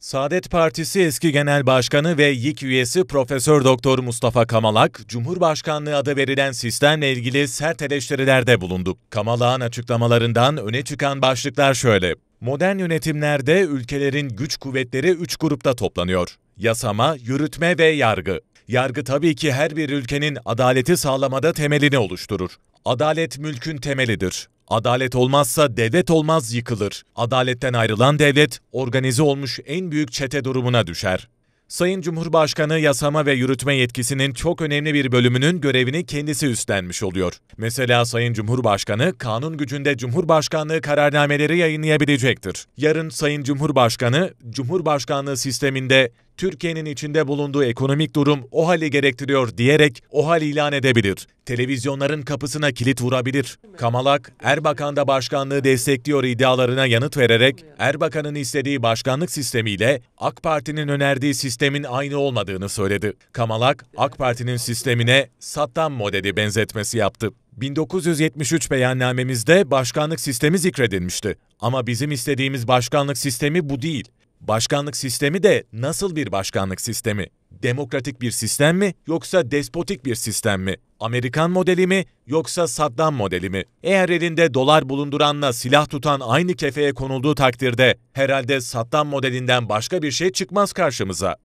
Saadet Partisi eski genel başkanı ve YİK üyesi Profesör Doktor Mustafa Kamalak, Cumhurbaşkanlığı adı verilen sistemle ilgili sert eleştirilerde bulundu. Kamalak'ın açıklamalarından öne çıkan başlıklar şöyle. Modern yönetimlerde ülkelerin güç kuvvetleri üç grupta toplanıyor. Yasama, yürütme ve yargı. Yargı tabii ki her bir ülkenin adaleti sağlamada temelini oluşturur. Adalet mülkün temelidir. Adalet olmazsa devlet olmaz yıkılır. Adaletten ayrılan devlet organize olmuş en büyük çete durumuna düşer. Sayın Cumhurbaşkanı yasama ve yürütme yetkisinin çok önemli bir bölümünün görevini kendisi üstlenmiş oluyor. Mesela Sayın Cumhurbaşkanı kanun gücünde Cumhurbaşkanlığı kararnameleri yayınlayabilecektir. Yarın Sayın Cumhurbaşkanı Cumhurbaşkanlığı sisteminde Türkiye'nin içinde bulunduğu ekonomik durum o hali gerektiriyor diyerek o hal ilan edebilir. Televizyonların kapısına kilit vurabilir. Kamalak, Erbakan da başkanlığı destekliyor iddialarına yanıt vererek Erbakan'ın istediği başkanlık sistemiyle AK Parti'nin önerdiği sistemin aynı olmadığını söyledi. Kamalak, AK Parti'nin sistemine Saddam modeli benzetmesi yaptı. 1973 beyannamemizde başkanlık sistemi zikredilmişti. Ama bizim istediğimiz başkanlık sistemi bu değil. Başkanlık sistemi de nasıl bir başkanlık sistemi? Demokratik bir sistem mi yoksa despotik bir sistem mi? Amerikan modeli mi yoksa Saddam modeli mi? Eğer elinde dolar bulunduranla silah tutan aynı kefeye konulduğu takdirde herhalde Saddam modelinden başka bir şey çıkmaz karşımıza.